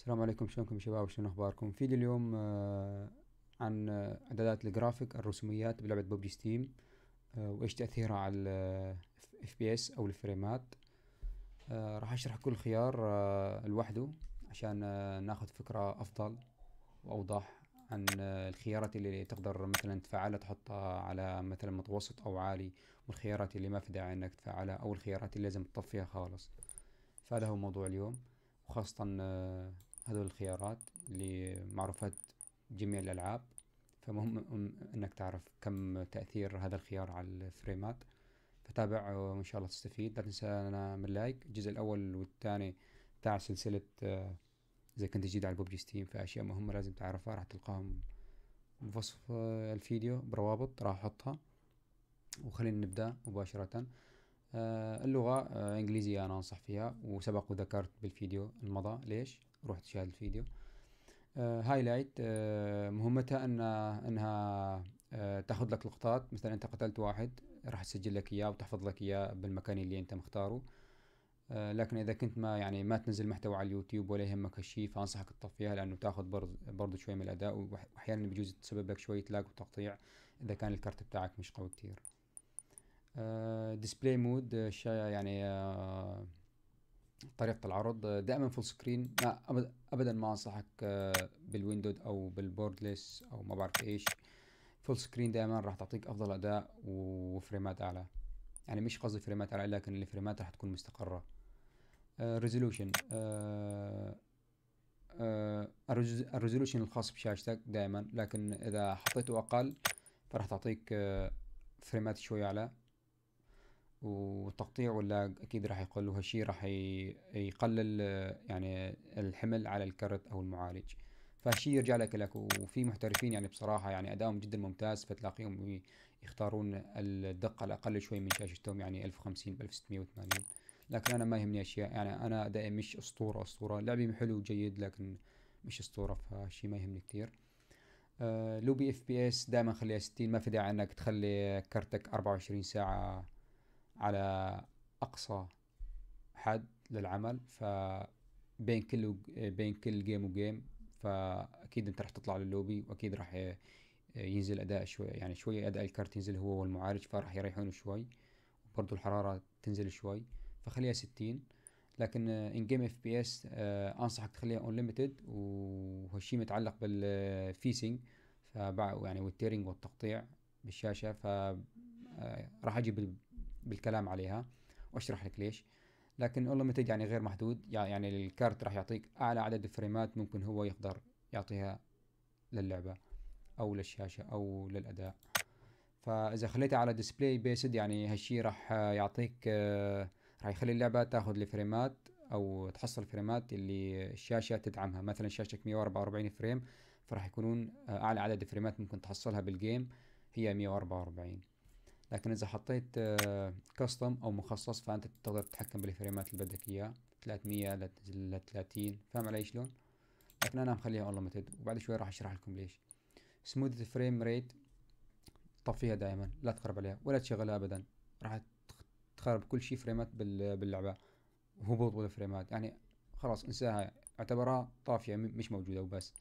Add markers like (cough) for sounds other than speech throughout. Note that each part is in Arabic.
السلام عليكم شلونكم يا شباب شنو اخباركم فيديو اليوم آه، عن اعدادات الجرافيك الرسوميات بلعبه ببجي ستيم آه، وايش تاثيرها على الاف بي اس او الفريمات آه، راح اشرح كل خيار لوحده عشان ناخذ فكره افضل واوضح عن الخيارات اللي تقدر مثلا تفعلها تحطها على مثلا متوسط او عالي والخيارات اللي ما في داعي انك تفعلها او الخيارات اللي لازم تطفيها خالص فهذا هو موضوع اليوم وخاصة هذول الخيارات اللي معروفة جميع الألعاب فمهم أنك تعرف كم تأثير هذا الخيار على الفريمات فتابع وإن شاء الله تستفيد لا تنسى لنا من لايك الجزء الأول والثاني تاع سلسلة آه، إذا كنت جديد على ببجي ستيم فأشياء مهمة لازم تعرفها راح تلقاهم بوصف آه، الفيديو بروابط راح أحطها وخلينا نبدأ مباشرة آه، اللغة إنجليزية أنا أنصح فيها وسبق وذكرت بالفيديو المضى ليش روح تشاهد الفيديو هايلايت آه، آه، مهمتها ان انها آه، تاخذ لك لقطات مثلا انت قتلت واحد راح تسجل لك اياه وتحفظ لك اياه بالمكان اللي انت مختاره لكن اذا كنت ما يعني ما تنزل محتوى على اليوتيوب ولا يهمك هالشي فانصحك تطفيها لانه تاخذ برضه شوي من الاداء واحيانا بجوز تسبب لك شويه لاج وتقطيع اذا كان الكارت بتاعك مش قوي كتير ديسبلاي مود الشاشه يعني طريقه العرض دائما فول سكرين ما ابدا ما انصحك آه، بالويندود او بالبوردلس او ما بعرف ايش فول سكرين دائما راح تعطيك افضل اداء وفريمات اعلى يعني مش قصدي فريمات اعلى لكن الفريمات راح تكون مستقره ريزولوشن آه، آه، الريزولوشن الخاص بشاشتك دائما لكن اذا حطيته اقل فراح تعطيك فريمات شوي اعلى وتقطيع ولا اكيد راح يقل وهالشي راح يقلل يعني الحمل على الكرت او المعالج فهالشي يرجع لك لك وفي محترفين يعني بصراحه يعني ادائهم جدا ممتاز فتلاقيهم يختارون الدقه الاقل شوي من شاشتهم يعني 1050 ب 1680 لكن انا ما يهمني اشياء يعني انا ادائي مش اسطوره اسطوره لعبي حلو وجيد لكن مش اسطوره فهالشي ما يهمني كثير أه لوبي اف بي اس دائما خليها 60 ما في داعي انك تخلي كرتك 24 ساعه على اقصى حد للعمل ف بين كل بين كل جيم وجيم فاكيد انت راح تطلع للوبي واكيد راح ينزل اداء شوي يعني شوي اداء الكارت ينزل هو والمعالج فراح يريحونه شوي برضو الحراره تنزل شوي فخليها ستين لكن ان جيم اف بي اس انصحك تخليها اون ليمتد وهالشي متعلق بالفيسنج فبع يعني والتيرنج والتقطيع بالشاشه ف آه، راح اجيب بالكلام عليها واشرح لك ليش لكن اونليمتد يعني غير محدود يعني الكارت راح يعطيك اعلى عدد فريمات ممكن هو يقدر يعطيها للعبة او للشاشة او للاداء فاذا خليتها على ديسبلاي بيسد يعني هالشي راح يعطيك آه، راح يخلي اللعبة تاخذ الفريمات او تحصل فريمات اللي الشاشة تدعمها مثلا شاشتك 144 فريم فراح يكونون آه، اعلى عدد فريمات ممكن تحصلها بالجيم هي 144 لكن اذا حطيت كاستم آه، او مخصص فانت تقدر تتحكم بالفريمات اللي بدك اياها 300 ل 30 فاهم علي شلون لكن انا مخليها انليمتد وبعد شوي راح اشرح لكم ليش سموث فريم ريت طفيها دائما لا تخرب عليها ولا تشغلها ابدا راح تخرب كل شيء فريمات باللعبه هبوط بالفريمات يعني خلاص انساها اعتبرها طافيه مش موجوده وبس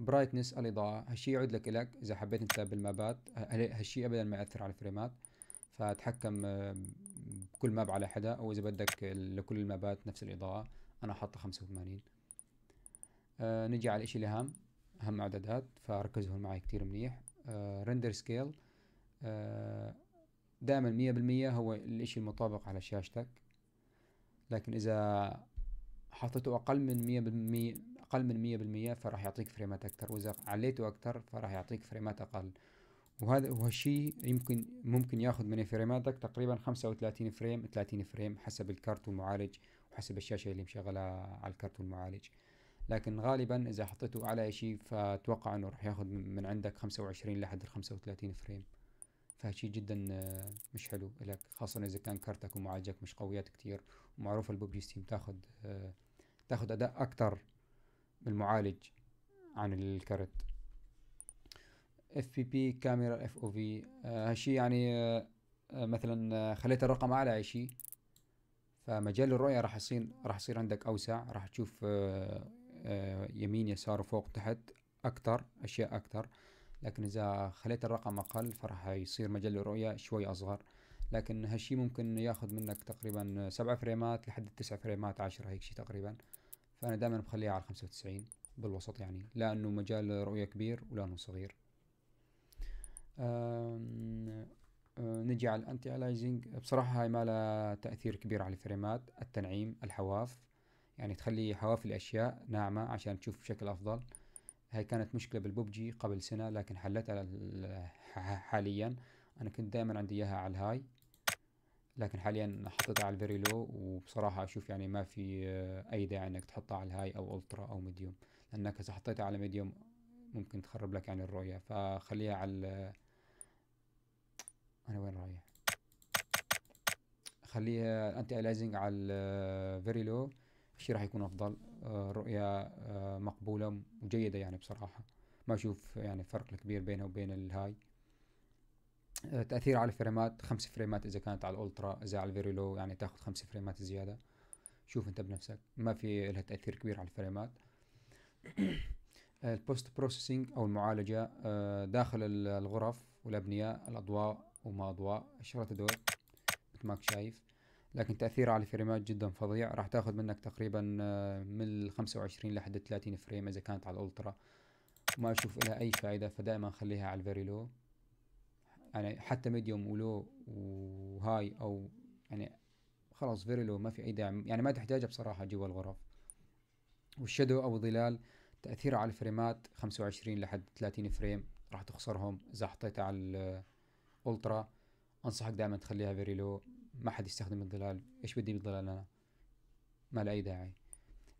برايتنس الاضاءه هالشي يعود لك الك اذا حبيت انت بالمابات هالشي ابدا ما ياثر على الفريمات فتحكم آه، بكل ماب على حدا او اذا بدك لكل المابات نفس الاضاءه انا حاطه 85 أه نجي على الاشي الهام اهم اعدادات فركزوا معي كتير منيح أه رندر سكيل أه دائما مية بالمية هو الاشي المطابق على شاشتك لكن اذا حطيته اقل من مية بالمية اقل من 100% فراح يعطيك فريمات اكثر واذا عليته اكثر فراح يعطيك فريمات اقل وهذا الشيء يمكن ممكن ياخذ من فريماتك تقريبا 35 فريم 30 فريم حسب الكارت والمعالج وحسب الشاشه اللي مشغلها على الكارت والمعالج لكن غالبا اذا حطيته اعلى شيء فاتوقع انه راح ياخذ من عندك 25 لحد 35 فريم فهالشيء جدا آه، مش حلو لك خاصة إذا كان كارتك ومعالجك مش قويات كتير ومعروف الببجي ستيم تاخد آه، تاخد أداء أكتر المعالج عن الكرت اف بي بي كاميرا اف او في هالشي يعني آه مثلا آه، خليت الرقم اعلى شيء فمجال الرؤية راح يصير راح يصير عندك اوسع راح تشوف آه آه يمين يسار وفوق تحت اكثر اشياء اكثر لكن اذا خليت الرقم اقل فراح يصير مجال الرؤية شوي اصغر لكن هالشي ممكن ياخذ منك تقريبا سبعة فريمات لحد تسعة فريمات عشرة هيك شي تقريبا فأنا دائما بخليها على 95 بالوسط يعني لا أنه مجال رؤية كبير ولا أنه صغير أه، نجي على الانتي الايزنج بصراحه هاي ما لها تاثير كبير على الفريمات التنعيم الحواف يعني تخلي حواف الاشياء ناعمه عشان تشوف بشكل افضل هاي كانت مشكله بالببجي قبل سنه لكن حلتها حاليا انا كنت دائما عندي اياها على الهاي لكن حاليا حطيتها على الفيري لو وبصراحة أشوف يعني ما في آه، أي داعي إنك تحطها على الهاي أو ألترا أو ميديوم لأنك إذا حطيتها على ميديوم ممكن تخرب لك يعني الرؤية فخليها على أنا وين رايح خليها الأنتي ألايزنج على الفيري آه، لو الشي راح يكون أفضل آه، رؤية مقبولة وجيدة يعني بصراحة ما أشوف يعني فرق كبير بينها وبين الهاي آه، تاثير على الفريمات خمس فريمات اذا كانت على الالترا اذا على الفيري لو يعني تاخذ خمس فريمات زياده شوف انت بنفسك ما في لها تاثير كبير على الفريمات (clears throat) آه، البوست بروسيسنج او المعالجه آه، داخل الغرف والابنيه الاضواء وما اضواء الشغلات دور مثل ما شايف لكن تاثيرها على الفريمات جدا فظيع راح تاخذ منك تقريبا من 25 لحد 30 فريم اذا كانت على الالترا ما اشوف لها اي فائده فدائما خليها على الفيري لو يعني حتى ميديوم ولو وهاي او يعني خلاص فيري لو ما في اي داعي يعني ما تحتاجه بصراحه جوا الغرف والشادو او الظلال تاثيره على الفريمات 25 لحد 30 فريم راح تخسرهم اذا حطيتها على الالترا انصحك دائما تخليها فيري لو ما حد يستخدم الظلال ايش بدي بالظلال انا ما له اي داعي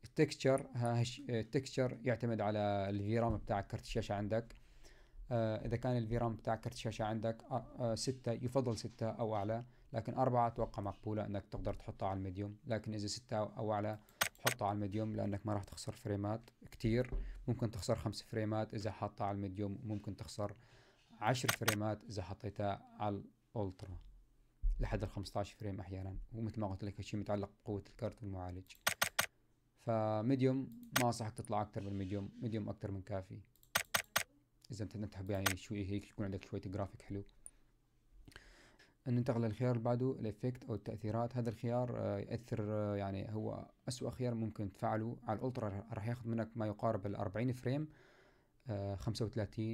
التكستشر التكستشر يعتمد على الفيرام بتاع كرت الشاشه عندك آه، اذا كان الفيرام بتاع كرت الشاشه عندك آه، آه، ستة يفضل ستة او اعلى لكن أربعة اتوقع مقبوله انك تقدر تحطها على الميديوم لكن اذا ستة او اعلى حطها على الميديوم لانك ما راح تخسر فريمات كتير ممكن تخسر خمس فريمات اذا حطها على الميديوم ممكن تخسر عشر فريمات اذا حطيتها على الالترا لحد ال 15 فريم احيانا ومثل ما قلت لك هالشيء متعلق بقوه الكارت والمعالج فميديوم ما انصحك تطلع اكتر من ميديوم ميديوم اكتر من كافي اذا انت تحب يعني شوي هيك يكون عندك شويه جرافيك حلو ننتقل للخيار اللي بعده الافكت او التاثيرات هذا الخيار آه، ياثر آه، يعني هو اسوء خيار ممكن تفعله على الالترا راح ياخذ منك ما يقارب ال 40 فريم 35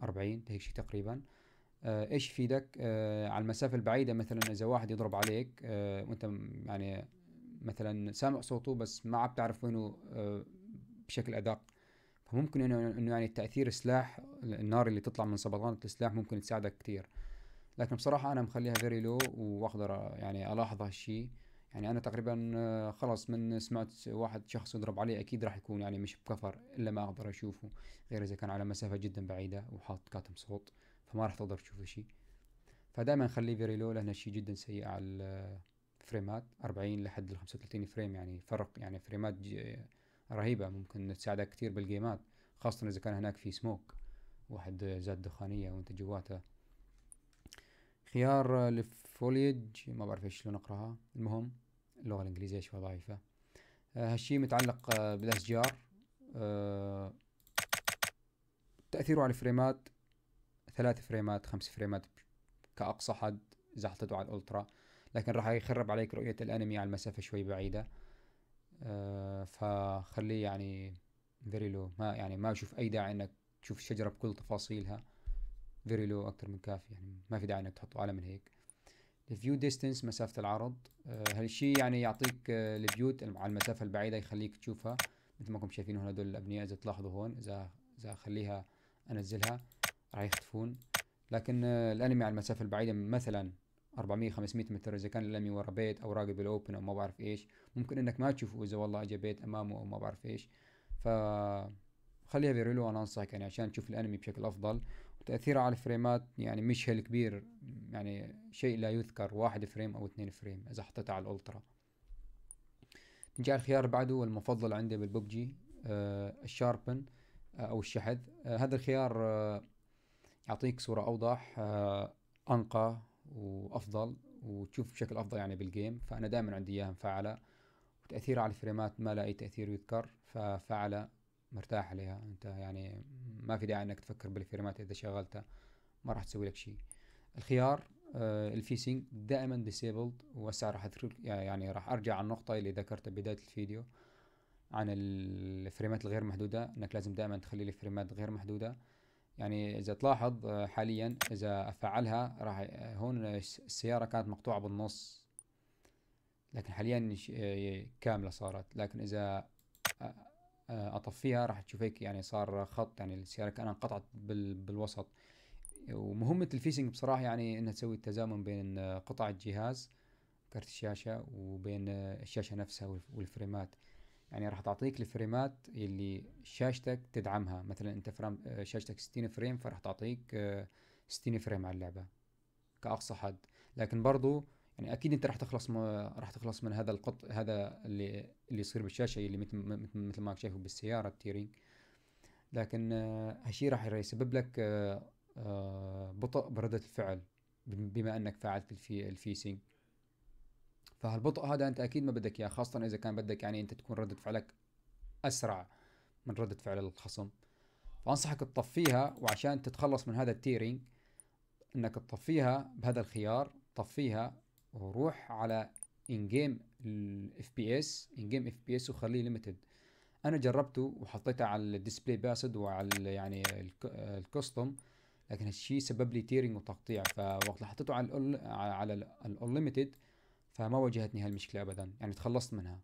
آه، 40 هيك شيء تقريبا ايش يفيدك على المسافه البعيده مثلا اذا واحد يضرب عليك وانت يعني مثلا سامع صوته بس ما عم تعرف وينه بشكل ادق وممكن انه انه يعني تاثير السلاح النار اللي تطلع من صبغات السلاح ممكن تساعدك كثير لكن بصراحه انا مخليها فيري لو واقدر يعني الاحظ هالشيء يعني انا تقريبا آه، خلص من سمعت واحد شخص يضرب عليه اكيد راح يكون يعني مش بكفر الا ما اقدر اشوفه غير اذا كان على مسافه جدا بعيده وحاط كاتم صوت فما راح تقدر تشوف شيء فدائما خليه فيري لو لانه شيء جدا سيء على الفريمات 40 لحد ال 35 فريم يعني فرق يعني فريمات رهيبة ممكن تساعدك كتير بالجيمات خاصة إذا كان هناك في سموك واحد زاد دخانية وأنت جواته خيار الفوليج ما بعرف ايش شلون اقراها المهم اللغة الانجليزية شوي ضعيفة آه، هالشي متعلق آه، بالاشجار آه، تأثيره على الفريمات ثلاث فريمات خمس فريمات كأقصى حد إذا حطيته على الألترا لكن راح يخرب عليك رؤية الأنمي على المسافة شوي بعيدة آه، فخليه يعني لو ما يعني ما اشوف اي داعي انك تشوف الشجره بكل تفاصيلها لو اكثر من كافي يعني ما في داعي انك تحطه اعلى من هيك الفيو ديستنس مسافه العرض آه، هالشيء يعني يعطيك آه، البيوت على المسافه البعيده يخليك تشوفها مثل ما انكم شايفين هون هدول الابنيه اذا تلاحظوا هون اذا اذا اخليها انزلها راح يختفون لكن الانمي على المسافه البعيده مثلا 400 500 متر اذا كان لمي ورا بيت او راقب الاوبن او ما بعرف ايش ممكن انك ما تشوفه اذا والله اجى بيت امامه او ما بعرف ايش ف خليها فيريلو انا انصحك يعني عشان تشوف الانمي بشكل افضل وتاثيره على الفريمات يعني مش هالكبير يعني شيء لا يذكر واحد فريم او اثنين فريم اذا حطيته على الالترا نجي على الخيار بعده المفضل عندي بالببجي آه الشاربن آه او الشحذ آه هذا الخيار آه يعطيك صورة اوضح آه انقى وافضل وتشوف بشكل افضل يعني بالجيم فانا دائما عندي اياها مفعله وتاثيرها على الفريمات ما اي تاثير يذكر ففعله مرتاح عليها انت يعني ما في داعي انك تفكر بالفريمات اذا شغلتها ما راح تسوي لك شيء الخيار آه، الفيسينج دائما ديسيبلد وهسا راح يعني راح ارجع على النقطه اللي ذكرتها بدايه الفيديو عن الفريمات الغير محدوده انك لازم دائما تخلي الفريمات غير محدوده يعني اذا تلاحظ آه، حاليا اذا افعلها راح آه، هون السياره كانت مقطوعه بالنص لكن حاليا آه، كامله صارت لكن اذا اطفيها راح تشوف هيك يعني صار خط يعني السياره كانها انقطعت بالوسط ومهمة الفيسنج بصراحة يعني انها تسوي التزامن بين قطع الجهاز كرت الشاشة وبين الشاشة نفسها والفريمات يعني راح تعطيك الفريمات اللي شاشتك تدعمها مثلا انت فريم آه، شاشتك 60 فريم فراح تعطيك 60 آه، فريم على اللعبه كاقصى حد لكن برضو يعني اكيد انت راح تخلص م... راح تخلص من هذا القط هذا اللي اللي يصير بالشاشه اللي مثل مثل ما شايفه بالسياره التيرينج لكن آه، هالشيء راح يسبب لك بطء برده الفعل بما انك فعلت الفي الفيسينج فهالبطء هذا انت اكيد ما بدك اياه خاصه اذا كان بدك يعني انت تكون رده فعلك اسرع من رده فعل الخصم فانصحك تطفيها وعشان تتخلص من هذا التيرينج انك تطفيها بهذا الخيار طفيها وروح على ان جيم الاف بي اس ان جيم اف بي اس وخليه ليمتد انا جربته وحطيته على الديسبلاي باسد وعلى يعني الكوستوم لكن هالشي سبب لي تيرنج وتقطيع فوقت حطيته على الـ على الانليمتد فما واجهتني هالمشكله ابدا يعني تخلصت منها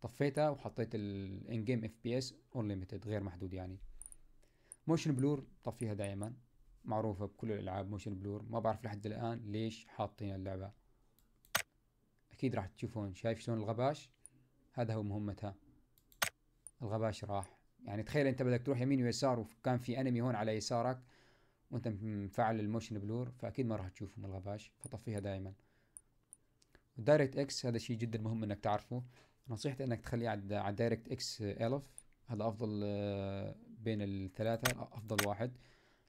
طفيتها وحطيت الان جيم اف بي اس انليمتد غير محدود يعني موشن بلور طفيها دائما معروفة بكل الألعاب موشن بلور ما بعرف لحد الآن ليش حاطين اللعبة أكيد راح تشوفون شايف شلون الغباش هذا هو مهمتها الغباش راح يعني تخيل أنت بدك تروح يمين ويسار وكان في أنمي هون على يسارك وأنت مفعل الموشن بلور فأكيد ما راح تشوفه من الغباش فطفيها دائما دايركت اكس هذا شيء جدا مهم انك تعرفه نصيحتي انك تخليه على دايركت اكس 11 هذا افضل آه، بين الثلاثه افضل واحد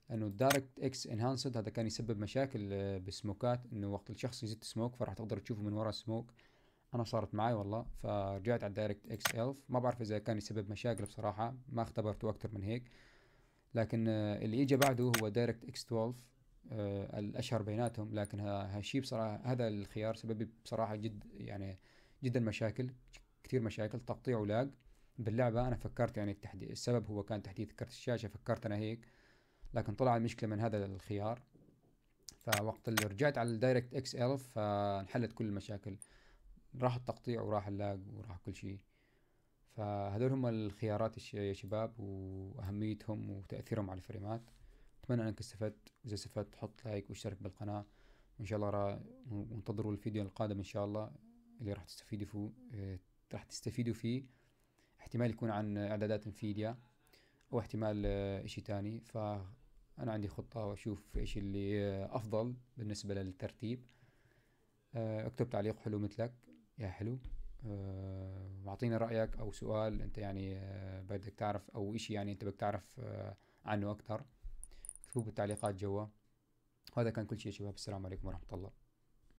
لانه الدايركت اكس انهانسد هذا كان يسبب مشاكل آه، بالسموكات انه وقت الشخص يزيد سموك فراح تقدر تشوفه من ورا سموك انا صارت معي والله فرجعت على الدايركت اكس 11 ما بعرف اذا كان يسبب مشاكل بصراحه ما اختبرته اكثر من هيك لكن آه، اللي اجى بعده هو دايركت اكس 12 آه، الاشهر بيناتهم لكن هالشيء بصراحه هذا الخيار سبب بصراحه جد يعني جدا مشاكل كثير مشاكل تقطيع ولاج باللعبه انا فكرت يعني التحديث السبب هو كان تحديث كرت الشاشه فكرت انا هيك لكن طلع المشكله من هذا الخيار فوقت اللي رجعت على الدايركت اكس 1000 فانحلت كل المشاكل راح التقطيع وراح اللاج وراح كل شيء فهذول هم الخيارات يا شباب واهميتهم وتاثيرهم على الفريمات اتمنى انك استفدت اذا استفدت حط لايك واشترك بالقناه وان شاء الله را وانتظروا الفيديو القادم ان شاء الله اللي راح تستفيدوا فيه آه، راح تستفيدوا فيه احتمال يكون عن اعدادات انفيديا او احتمال آه، اشي تاني فانا عندي خطة واشوف ايش اللي آه، افضل بالنسبة للترتيب اكتب تعليق حلو مثلك يا حلو واعطينا رايك او سؤال انت يعني بدك تعرف او اشي يعني انت بدك تعرف عنه اكثر اكتبوا بالتعليقات جوا هذا كان كل شيء يا شباب السلام عليكم ورحمة الله